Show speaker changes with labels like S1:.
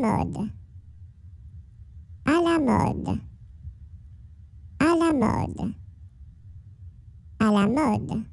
S1: mode. À la mode. À la mode. À la mode.